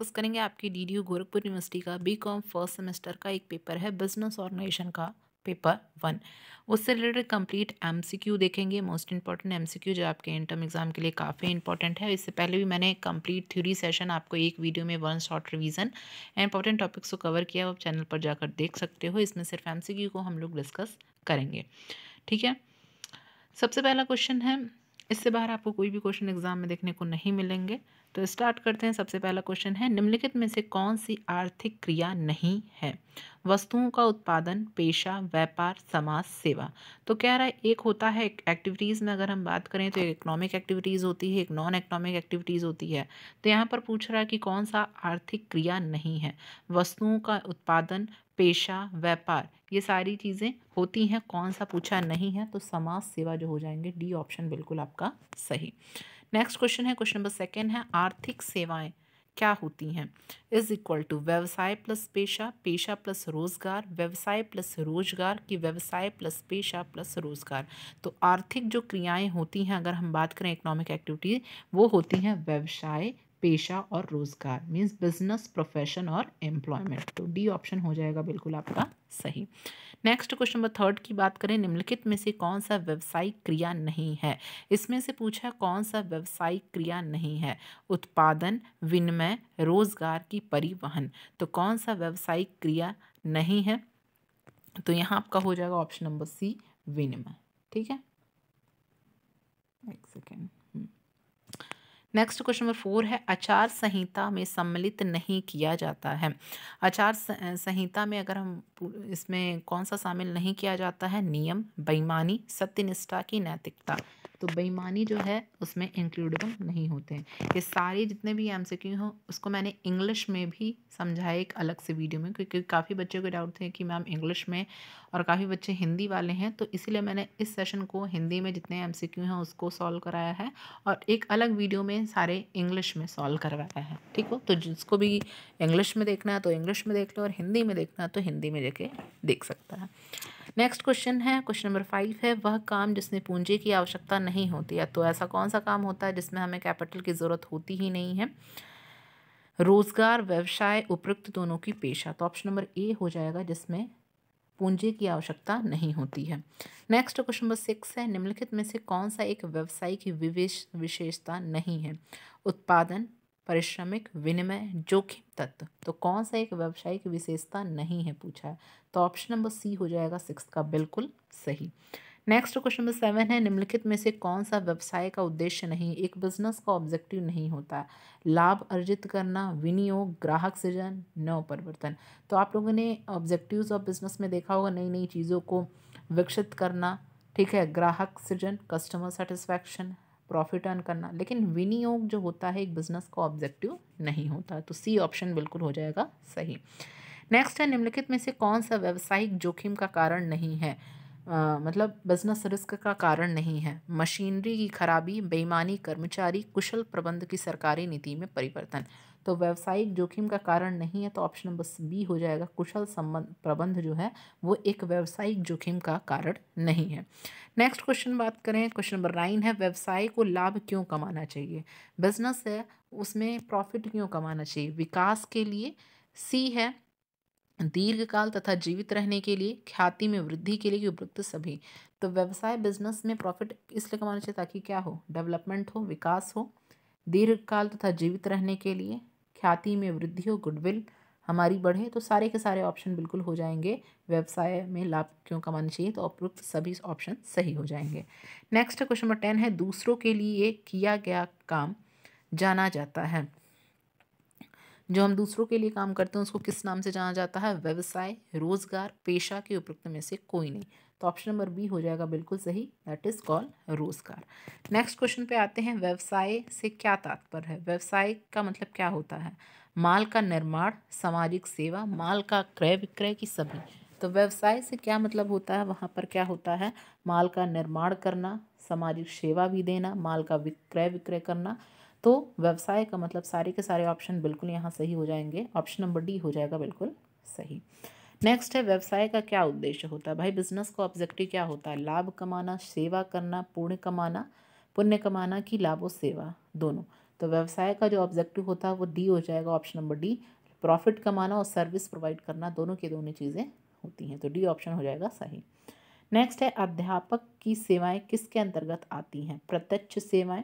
discuss करेंगे आपकी D D U Gorakhpur university का बी कॉम फर्स्ट सेमेस्टर का एक पेपर है बिजनेस ऑर्गेनाइजेशन का पेपर वन उससे रिलेटेड कंप्लीट एमसीक्यू देखेंगे मोस्ट इंपॉर्टेंट एमसीक्यू जो आपके इंटर्म एग्जाम के लिए काफ़ी इंपॉर्टेंट है इससे पहले भी मैंने कंप्लीट थ्योरी सेशन आपको एक वीडियो में one short revision important topics को कवर किया आप चैनल पर जाकर देख सकते हो इसमें सिर्फ एम को हम लोग डिस्कस करेंगे ठीक है सबसे पहला क्वेश्चन है इससे बाहर आपको कोई भी क्वेश्चन एग्जाम में देखने को नहीं मिलेंगे तो स्टार्ट करते हैं सबसे पहला क्वेश्चन है निम्नलिखित में से कौन सी आर्थिक क्रिया नहीं है वस्तुओं का उत्पादन पेशा व्यापार समाज सेवा तो कह रहा है एक होता है एक्टिविटीज़ में अगर हम बात करें तो एक इकोनॉमिक एक्टिविटीज़ होती है एक नॉन इकोनॉमिक एक्टिविटीज़ होती है तो यहाँ पर पूछ रहा है कि कौन सा आर्थिक क्रिया नहीं है वस्तुओं का उत्पादन पेशा व्यापार ये सारी चीज़ें होती हैं कौन सा पूछा नहीं है तो समाज सेवा जो हो जाएंगे डी ऑप्शन बिल्कुल आपका सही नेक्स्ट क्वेश्चन है क्वेश्चन नंबर सेकेंड है आर्थिक सेवाएं क्या होती हैं इज इक्वल टू व्यवसाय प्लस पेशा पेशा प्लस रोजगार व्यवसाय प्लस रोजगार की व्यवसाय प्लस पेशा प्लस रोजगार तो आर्थिक जो क्रियाएं होती हैं अगर हम बात करें इकोनॉमिक एक्टिविटी वो होती हैं व्यवसाय पेशा और रोजगार मीन्स बिजनेस प्रोफेशन और एम्प्लॉयमेंट तो डी ऑप्शन हो जाएगा बिल्कुल आपका सही नेक्स्ट क्वेश्चन नंबर थर्ड की बात करें निम्नलिखित में से कौन सा व्यवसायिक क्रिया नहीं है इसमें से पूछा कौन सा व्यवसायिक क्रिया नहीं है उत्पादन विनिमय रोजगार की परिवहन तो कौन सा व्यवसायिक क्रिया नहीं है तो यहाँ आपका हो जाएगा ऑप्शन नंबर सी विनिमय ठीक है एक second next question number four है आचार संहिता में सम्मिलित नहीं किया जाता है आचार संहिता में अगर हम इसमें कौन सा शामिल नहीं किया जाता है नियम बेईमानी सत्यनिष्ठा की नैतिकता तो बेईमानी जो है उसमें इंक्लूडेबल नहीं होते हैं ये सारे जितने भी एम सी हों उसको मैंने इंग्लिश में भी समझाया एक अलग से वीडियो में क्योंकि काफ़ी बच्चों के डाउट थे कि मैम इंग्लिश में और काफ़ी बच्चे हिंदी वाले हैं तो इसीलिए मैंने इस सेशन को हिंदी में जितने एम सी हैं उसको सॉल्व कराया है और एक अलग वीडियो में सारे इंग्लिश में सॉल्व करवाया है ठीक हो तो जिसको भी इंग्लिश में देखना है तो इंग्लिश में देख लो और हिंदी में देखना है तो हिंदी में देखे देख सकता है नेक्स्ट क्वेश्चन है क्वेश्चन नंबर फाइव है वह काम जिसमें पूंजी की आवश्यकता नहीं होती है तो ऐसा कौन सा काम होता है जिसमें हमें कैपिटल की ज़रूरत होती ही नहीं है रोजगार व्यवसाय उपयुक्त दोनों की पेशा तो ऑप्शन नंबर ए हो जाएगा जिसमें पूंजी की आवश्यकता नहीं होती है नेक्स्ट क्वेश्चन नंबर सिक्स है निम्नलिखित में से कौन सा एक व्यवसाय की विवेश विशेषता नहीं है उत्पादन परिश्रमिक विनिमय जोखिम तत्व तो कौन सा एक व्यावसायिक विशेषता नहीं है पूछा है तो ऑप्शन नंबर सी हो जाएगा सिक्स का बिल्कुल सही नेक्स्ट क्वेश्चन नंबर सेवन है निम्नलिखित में से कौन सा व्यवसाय का उद्देश्य नहीं एक बिजनेस का ऑब्जेक्टिव नहीं होता लाभ अर्जित करना विनियोग ग्राहक सृजन नव परिवर्तन तो आप लोगों ने ऑब्जेक्टिव्स ऑफ बिजनेस में देखा होगा नई नई चीज़ों को विकसित करना ठीक है ग्राहक सृजन कस्टमर सेटिस्फैक्शन प्रॉफिट अर्न करना लेकिन विनियोग जो होता है एक बिजनेस का ऑब्जेक्टिव नहीं होता तो सी ऑप्शन बिल्कुल हो जाएगा सही नेक्स्ट है निम्नलिखित में से कौन सा व्यावसायिक जोखिम का कारण नहीं है आ, मतलब बिजनेस रिस्क का कारण नहीं है मशीनरी की खराबी बेईमानी कर्मचारी कुशल प्रबंध की सरकारी नीति में परिवर्तन तो व्यावसायिक जोखिम का कारण नहीं है तो ऑप्शन नंबर बी हो जाएगा कुशल संबंध प्रबंध जो है वो एक व्यावसायिक जोखिम का कारण नहीं है नेक्स्ट क्वेश्चन बात करें क्वेश्चन नंबर नाइन है व्यवसाय को लाभ क्यों कमाना चाहिए बिजनेस है उसमें प्रॉफिट क्यों कमाना चाहिए विकास के लिए सी है दीर्घकाल तथा जीवित रहने के लिए ख्याति में वृद्धि के लिए उपयुक्त सभी तो व्यवसाय बिजनेस में प्रॉफिट इसलिए कमाना चाहिए ताकि क्या हो डेवलपमेंट हो विकास हो दीर्घकाल तथा जीवित रहने के लिए ख्याति में वृद्धि हो गुडविल हमारी बढ़े तो सारे के सारे ऑप्शन बिल्कुल हो जाएंगे व्यवसाय में लाभ क्यों कमाना चाहिए तो उपयुक्त सभी ऑप्शन सही हो जाएंगे नेक्स्ट क्वेश्चन नंबर टेन है दूसरों के लिए किया गया काम जाना जाता है जो हम दूसरों के लिए काम करते हैं उसको किस नाम से जाना जाता है व्यवसाय रोजगार पेशा के उपयुक्त में से कोई नहीं तो ऑप्शन नंबर बी हो जाएगा बिल्कुल सही दैट इज़ कॉल रोजगार नेक्स्ट क्वेश्चन पे आते हैं व्यवसाय से क्या तात्पर्य है व्यवसाय का मतलब क्या होता है माल का निर्माण सामाजिक सेवा माल का क्रय विक्रय की सभी तो व्यवसाय से क्या मतलब होता है वहाँ पर क्या होता है माल का निर्माण करना सामाजिक सेवा भी देना माल का विक्रय विक्रय करना तो व्यवसाय का मतलब सारे के सारे ऑप्शन बिल्कुल यहाँ सही हो जाएंगे ऑप्शन नंबर डी हो जाएगा बिल्कुल सही नेक्स्ट है व्यवसाय का क्या उद्देश्य होता है भाई बिजनेस का ऑब्जेक्टिव क्या होता है लाभ कमाना सेवा करना पुण्य कमाना पुण्य कमाना कि लाभ और सेवा दोनों तो व्यवसाय का जो ऑब्जेक्टिव होता है वो डी हो जाएगा ऑप्शन नंबर डी प्रॉफिट कमाना और सर्विस प्रोवाइड करना दोनों के दोनों चीज़ें होती हैं तो डी ऑप्शन हो जाएगा सही नेक्स्ट है अध्यापक की सेवाएं किसके अंतर्गत आती हैं प्रत्यक्ष सेवाएं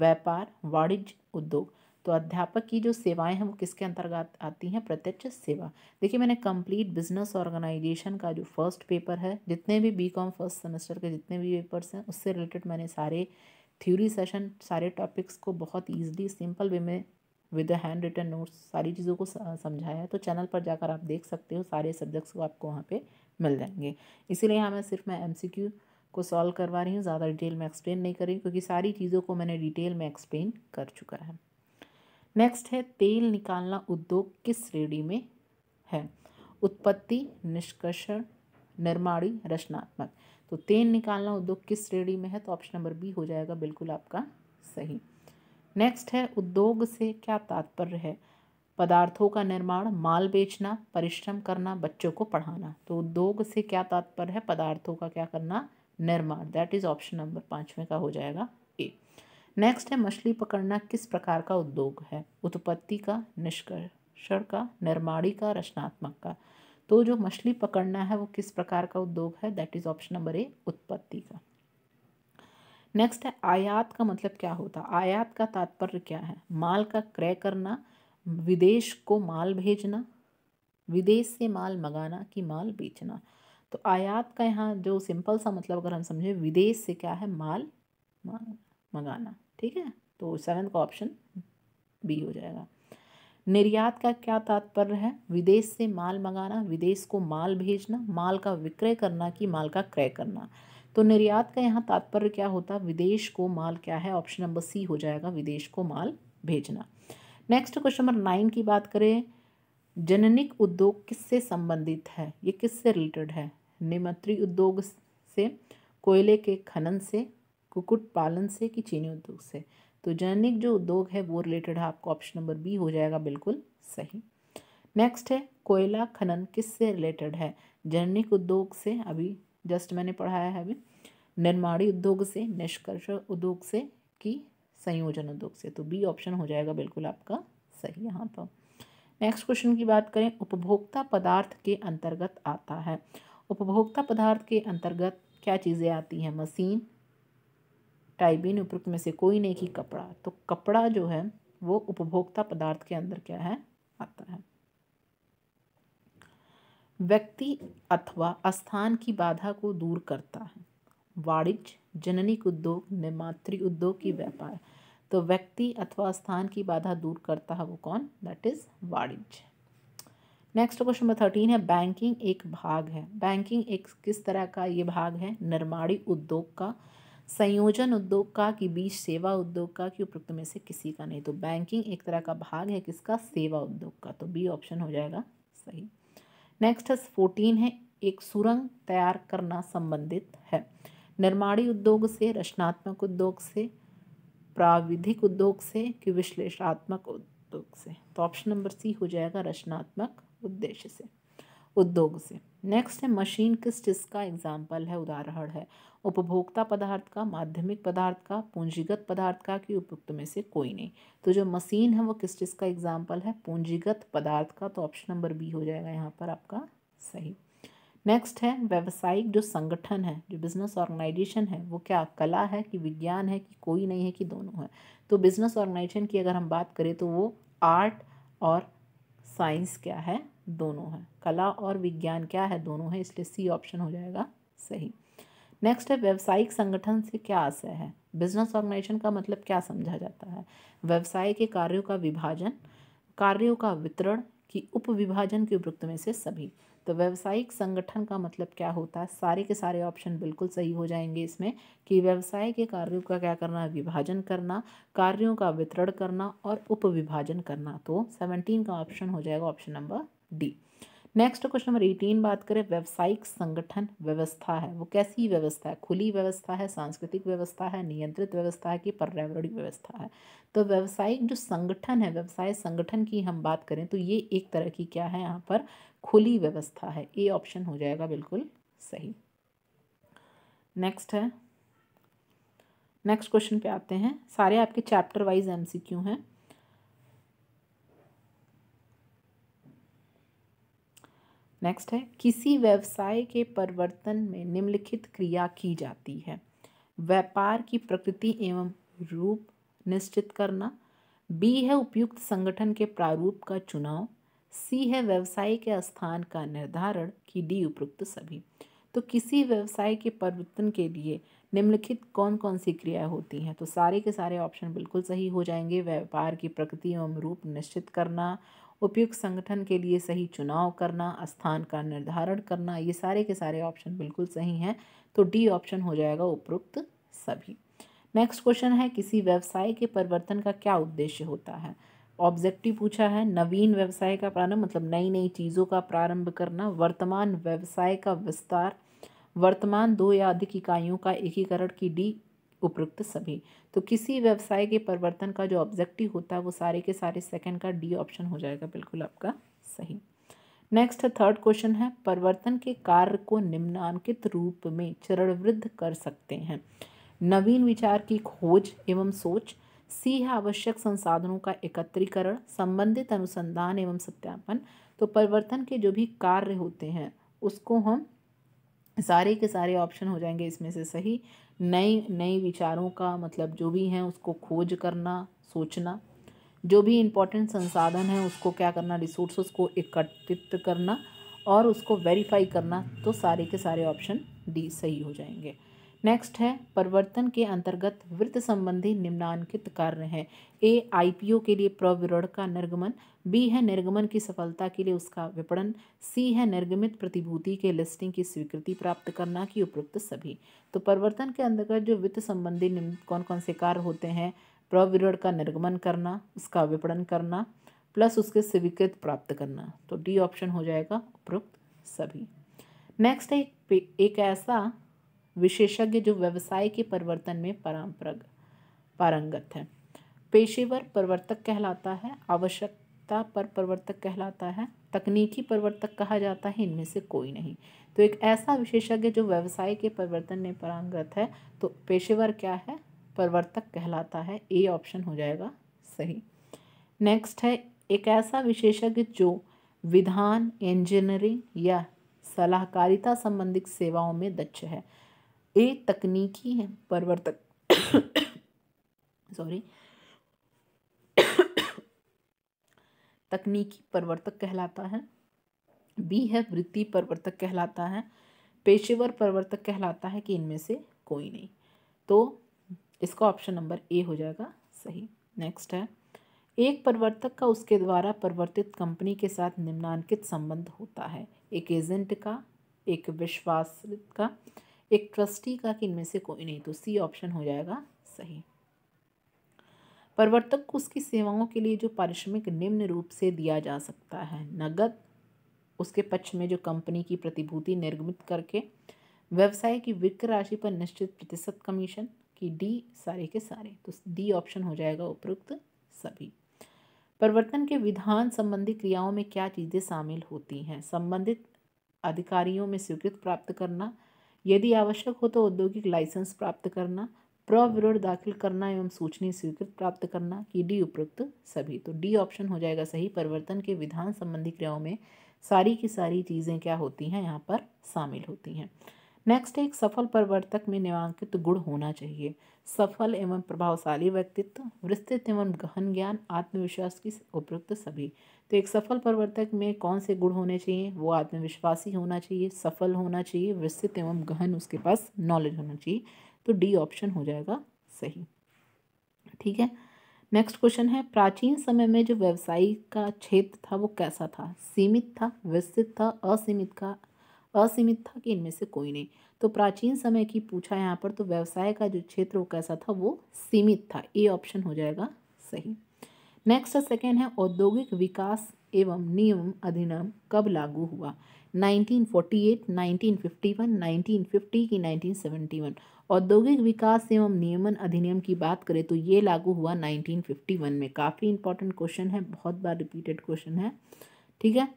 व्यापार वाणिज्य उद्योग तो अध्यापक की जो सेवाएं हैं वो किसके अंतर्गत आती हैं प्रत्यक्ष सेवा देखिए मैंने कंप्लीट बिजनेस ऑर्गेनाइजेशन का जो फर्स्ट पेपर है जितने भी बी कॉम फर्स्ट सेमेस्टर के जितने भी पेपर्स हैं उससे रिलेटेड मैंने सारे थ्योरी सेशन सारे टॉपिक्स को बहुत ईजिली सिंपल वे में विद हैंड रिटन नोट्स सारी चीज़ों को समझाया है तो चैनल पर जाकर आप देख सकते हो सारे सब्जेक्ट्स को आपको वहाँ पर मिल जाएंगे इसीलिए यहाँ मैं सिर्फ मैं एम को सॉल्व करवा रही हूँ ज़्यादा डिटेल में एक्सप्लेन नहीं कर रही क्योंकि सारी चीज़ों को मैंने डिटेल में एक्सप्लेन कर चुका है नेक्स्ट है तेल निकालना उद्योग किस श्रेणी में है उत्पत्ति निष्कर्षण निर्माणी रचनात्मक तो तेल निकालना उद्योग किस श्रेणी में है तो ऑप्शन नंबर बी हो जाएगा बिल्कुल आपका सही नेक्स्ट है उद्योग से क्या तात्पर्य है पदार्थों का निर्माण माल बेचना परिश्रम करना बच्चों को पढ़ाना तो उद्योग से क्या तात्पर्य है पदार्थों का क्या करना निर्माण दैट इज ऑप्शन नंबर पाँचवें का हो जाएगा ए नेक्स्ट है मछली पकड़ना किस प्रकार का उद्योग है उत्पत्ति का निष्कर्षण का निर्माणी का रचनात्मक का तो जो मछली पकड़ना है वो किस प्रकार का उद्योग है that is option number A उत्पत्ति का नेक्स्ट है आयात का मतलब क्या होता है आयात का तात्पर्य क्या है माल का क्रय करना विदेश को माल भेजना विदेश से माल मंगाना कि माल बेचना तो आयात का यहाँ जो सिंपल सा मतलब अगर हम समझें विदेश से क्या है माल मांगना मंगाना ठीक है तो सेवन का ऑप्शन बी हो जाएगा निर्यात का क्या तात्पर्य है विदेश से माल मंगाना विदेश को माल भेजना माल का विक्रय करना कि माल का क्रय करना तो निर्यात का यहाँ तात्पर्य क्या होता विदेश को माल क्या है ऑप्शन नंबर सी हो जाएगा विदेश को माल भेजना नेक्स्ट क्वेश्चन नंबर नाइन की बात करें जननिक उद्योग किससे संबंधित है ये किससे रिलेटेड है निमत्री उद्योग से कोयले के खनन से कुकुट पालन से कि चीनी उद्योग से तो जैनिक जो उद्योग है वो रिलेटेड है आपको ऑप्शन नंबर बी हो जाएगा बिल्कुल सही नेक्स्ट है कोयला खनन किस से रिलेटेड है जैनिक उद्योग से अभी जस्ट मैंने पढ़ाया है अभी निर्माणी उद्योग से निष्कर्ष उद्योग से कि संयोजन उद्योग से तो बी ऑप्शन हो जाएगा बिल्कुल आपका सही यहाँ पर नेक्स्ट क्वेश्चन की बात करें उपभोक्ता पदार्थ के अंतर्गत आता है उपभोक्ता पदार्थ के अंतर्गत क्या चीज़ें आती हैं मशीन टाइबिन उपरुक्त में से कोई नहीं कि कपड़ा तो कपड़ा जो है वो उपभोक्ता पदार्थ के अंदर क्या है आता है व्यक्ति अथवा स्थान की बाधा को दूर करता है वाणिज्य जननिक उद्योग निर्मातृ उद्योग की व्यापार तो व्यक्ति अथवा स्थान की बाधा दूर करता है वो कौन दैट इज वाणिज्य नेक्स्ट क्वेश्चन नंबर थर्टीन है बैंकिंग एक भाग है बैंकिंग एक किस तरह का ये भाग है निर्माणी उद्योग का संयोजन उद्योग का कि बीच सेवा उद्योग का कि उपयुक्त में से किसी का नहीं तो बैंकिंग एक तरह का भाग है किसका सेवा उद्योग का तो बी ऑप्शन हो जाएगा सही नेक्स्ट है फोर्टीन है एक सुरंग तैयार करना संबंधित है निर्माणी उद्योग से रचनात्मक उद्योग से प्राविधिक उद्योग से कि विश्लेषणात्मक उद्योग से तो ऑप्शन नंबर सी हो जाएगा रचनात्मक उद्देश्य से उद्योग से नेक्स्ट है मशीन किस चीज़ का एग्जाम्पल है उदाहरण है उपभोक्ता पदार्थ का माध्यमिक पदार्थ का पूंजीगत पदार्थ का कि उपयुक्त में से कोई नहीं तो जो मशीन है वो किस चीज़ का एग्जाम्पल है पूंजीगत पदार्थ का तो ऑप्शन नंबर बी हो जाएगा यहाँ पर आपका सही नेक्स्ट है व्यावसायिक जो संगठन है जो बिजनेस ऑर्गेनाइजेशन है वो क्या कला है कि विज्ञान है कि कोई नहीं है कि दोनों है तो बिजनेस ऑर्गेनाइजेशन की अगर हम बात करें तो वो आर्ट और साइंस क्या है दोनों है कला और विज्ञान क्या है दोनों है इसलिए सी ऑप्शन हो जाएगा सही नेक्स्ट है व्यावसायिक संगठन से क्या आशय है बिजनेस ऑर्गेनाइजेशन का मतलब क्या समझा जाता है व्यवसाय के कार्यों का विभाजन कार्यों का वितरण की उप विभाजन के उपयुक्त में से सभी तो व्यावसायिक संगठन का मतलब क्या होता है सारे के सारे ऑप्शन बिल्कुल सही हो जाएंगे इसमें कि व्यवसाय के कार्यों का क्या करना विभाजन करना कार्यों का वितरण करना और उप विभाजन करना तो सेवनटीन का ऑप्शन हो जाएगा option number D next question number eighteen बात करें व्यवसायिक संगठन व्यवस्था है वो कैसी व्यवस्था है खुली व्यवस्था है सांस्कृतिक व्यवस्था है नियंत्रित व्यवस्था है कि पर्यावरणीय व्यवस्था है तो व्यवसायिक जो संगठन है व्यवसाय संगठन की हम बात करें तो ये एक तरह की क्या है यहाँ पर खुली व्यवस्था है ए ऑप्शन हो जाएगा बिल्कुल सही नेक्स्ट है नेक्स्ट क्वेश्चन पे आते हैं सारे आपके चैप्टर वाइज क्यू हैं नेक्स्ट है किसी व्यवसाय के परिवर्तन में निम्नलिखित क्रिया की जाती है व्यापार की प्रकृति एवं रूप निश्चित करना बी है उपयुक्त संगठन के प्रारूप का चुनाव सी है व्यवसाय के स्थान का निर्धारण कि डी उपयुक्त सभी तो किसी व्यवसाय के परिवर्तन के लिए निम्नलिखित कौन कौन सी क्रियाएं होती हैं तो सारे के सारे ऑप्शन बिल्कुल सही हो जाएंगे व्यापार की प्रकृति एवं रूप निश्चित करना उपयुक्त संगठन के लिए सही चुनाव करना स्थान का निर्धारण करना ये सारे के सारे ऑप्शन बिल्कुल सही हैं तो डी ऑप्शन हो जाएगा उपरोक्त सभी नेक्स्ट क्वेश्चन है किसी व्यवसाय के परिवर्तन का क्या उद्देश्य होता है ऑब्जेक्टिव पूछा है नवीन व्यवसाय का प्रारंभ मतलब नई नई चीज़ों का प्रारंभ करना वर्तमान व्यवसाय का विस्तार वर्तमान दो या अधिक इकाइयों का एकीकरण की डी उपरोक्त सभी तो किसी व्यवसाय के परिवर्तन का जो ऑब्जेक्टिव होता है वो सारे के सारे सेकंड का डी ऑप्शन हो जाएगा बिल्कुल आपका सही नेक्स्ट थर्ड क्वेश्चन है परिवर्तन के कार्य को निम्नांकित रूप में चरणवृद्ध कर सकते हैं नवीन विचार की खोज एवं सोच सी है आवश्यक संसाधनों का एकत्रीकरण संबंधित अनुसंधान एवं सत्यापन तो परिवर्तन के जो भी कार्य होते हैं उसको हम सारे के सारे ऑप्शन हो जाएंगे इसमें से सही नए नए विचारों का मतलब जो भी हैं उसको खोज करना सोचना जो भी इम्पोर्टेंट संसाधन है उसको क्या करना रिसोर्स को एकत्रित करना और उसको वेरीफाई करना तो सारे के सारे ऑप्शन डी सही हो जाएंगे नेक्स्ट है परिवर्तन के अंतर्गत वृत्त संबंधी निम्नांकित कार्य हैं ए आईपीओ के लिए प्रविरोध का निर्गमन बी है निर्गमन की सफलता के लिए उसका विपणन सी है निर्गमित प्रतिभूति के लिस्टिंग की स्वीकृति प्राप्त करना की उपयुक्त सभी तो परिवर्तन के अंतर्गत जो वित्त संबंधी कौन कौन से कार्य होते हैं प्रविरोध का निर्गमन करना उसका विपणन करना प्लस उसके स्वीकृत प्राप्त करना तो डी ऑप्शन हो जाएगा उपयुक्त सभी नेक्स्ट है एक ऐसा विशेषज्ञ जो व्यवसाय के परिवर्तन में परंपराग पारंगत है पेशेवर परिवर्तक कहलाता है आवश्यकता पर प्रवर्तक कहलाता है तकनीकी परिवर्तक कहा जाता है इनमें से कोई नहीं तो एक ऐसा विशेषज्ञ जो व्यवसाय के परिवर्तन में परंगत है तो पेशेवर क्या है परिवर्तक कहलाता है ए ऑप्शन हो जाएगा सही नेक्स्ट है एक ऐसा विशेषज्ञ जो विधान इंजीनियरिंग या सलाहकारिता संबंधित सेवाओं में दक्ष है ए तकनीकी हैं प्रवर्तक सॉरी तकनीकी प्रवर्तक कहलाता है बी है वृत्ति प्रवर्तक कहलाता है पेशेवर प्रवर्तक कहलाता है कि इनमें से कोई नहीं तो इसका ऑप्शन नंबर ए हो जाएगा सही नेक्स्ट है एक प्रवर्तक का उसके द्वारा परिवर्तित कंपनी के साथ निम्नांकित संबंध होता है एक एजेंट का एक विश्वास का एक ट्रस्टी का कि इनमें से कोई नहीं तो सी ऑप्शन हो जाएगा सही प्रवर्तक को उसकी सेवाओं के लिए जो पारिश्रमिक निम्न रूप से दिया जा सकता है नगद उसके पक्ष में जो कंपनी की प्रतिभूति निर्गमित करके व्यवसाय की विक्र राशि पर निश्चित प्रतिशत कमीशन की डी सारे के सारे तो डी ऑप्शन हो जाएगा उपयुक्त सभी परिवर्तन के विधान संबंधी क्रियाओं में क्या चीज़ें शामिल होती हैं संबंधित अधिकारियों में स्वीकृत प्राप्त करना यदि आवश्यक हो तो औद्योगिक लाइसेंस प्राप्त करना प्रविरोध दाखिल करना एवं सूचनीय स्वीकृत प्राप्त करना की डी उपयुक्त सभी तो डी ऑप्शन हो जाएगा सही परिवर्तन के विधान संबंधी क्रियाओं में सारी की सारी चीज़ें क्या होती हैं यहाँ पर शामिल होती हैं नेक्स्ट एक सफल प्रवर्तक में निवांकित गुण होना चाहिए सफल एवं प्रभावशाली व्यक्तित्व विस्तृत एवं गहन ज्ञान आत्मविश्वास की उपयुक्त सभी तो एक सफल प्रवर्तक में कौन से गुण होने चाहिए वो आत्मविश्वासी होना चाहिए सफल होना चाहिए विस्तृत एवं गहन उसके पास नॉलेज होना चाहिए तो डी ऑप्शन हो जाएगा सही ठीक है नेक्स्ट क्वेश्चन है प्राचीन समय में जो व्यवसाय का क्षेत्र था वो कैसा था सीमित था विस्तृत था असीमित का असीमित था कि इनमें से कोई नहीं तो प्राचीन समय की पूछा यहाँ पर तो व्यवसाय का जो क्षेत्र वो कैसा था वो सीमित था ए ऑप्शन हो जाएगा सही नेक्स्ट सेकेंड है औद्योगिक विकास एवं नियम अधिनियम कब लागू हुआ 1948, 1951, 1950 की 1971 औद्योगिक विकास एवं नियमन अधिनियम की बात करें तो ये लागू हुआ 1951 में काफ़ी इंपॉर्टेंट क्वेश्चन है बहुत बार रिपीटेड क्वेश्चन है ठीक है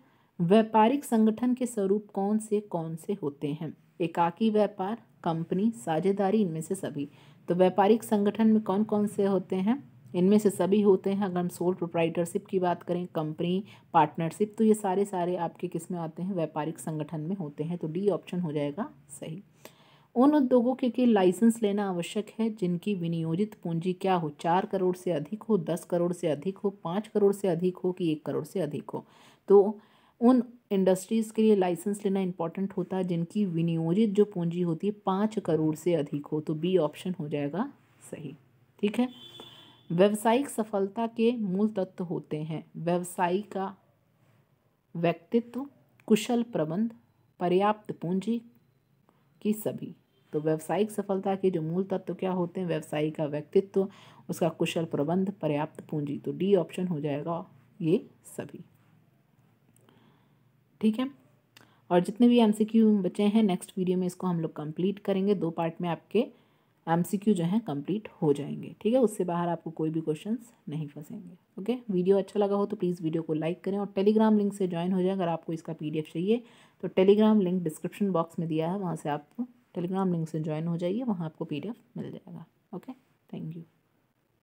व्यापारिक संगठन के स्वरूप कौन से कौन से होते हैं एकाकी व्यापार कंपनी साझेदारी इनमें से सभी तो व्यापारिक संगठन में कौन कौन से होते हैं इनमें से सभी होते हैं अगर हम सोल प्रोप्राइटरशिप की बात करें कंपनी पार्टनरशिप तो ये सारे सारे आपके किस में आते हैं व्यापारिक संगठन में होते हैं तो डी ऑप्शन हो जाएगा सही उन उद्योगों के लिए लाइसेंस लेना आवश्यक है जिनकी विनियोजित पूंजी क्या हो चार करोड़ से अधिक हो दस करोड़ से अधिक हो पाँच करोड़ से अधिक हो कि एक करोड़ से अधिक हो तो उन इंडस्ट्रीज़ के लिए लाइसेंस लेना इंपॉर्टेंट होता है जिनकी विनियोजित जो पूंजी होती है पाँच करोड़ से अधिक हो तो बी ऑप्शन हो जाएगा सही ठीक है व्यवसायिक सफलता के मूल तत्व होते हैं व्यवसायी का व्यक्तित्व कुशल प्रबंध पर्याप्त पूंजी की सभी तो व्यावसायिक सफलता के जो मूल तत्व क्या होते हैं व्यवसायी का व्यक्तित्व उसका कुशल प्रबंध पर्याप्त पूंजी तो डी ऑप्शन हो जाएगा ये सभी ठीक है और जितने भी एमसीक्यू बचे हैं नेक्स्ट वीडियो में इसको हम लोग कंप्लीट करेंगे दो पार्ट में आपके एमसीक्यू जो है कंप्लीट हो जाएंगे ठीक है उससे बाहर आपको कोई भी क्वेश्चंस नहीं फंसेंगे ओके वीडियो अच्छा लगा हो तो प्लीज़ वीडियो को लाइक करें और टेलीग्राम लिंक से ज्वाइन हो जाए अगर आपको इसका एफ़ चाहिए तो टेलीग्राम लिंक डिस्क्रिप्शन बॉक्स में दिया है वहाँ से आप टेलीग्राम लिंक से ज्वाइन हो जाइए वहाँ आपको एफ मिल जाएगा ओके थैंक यू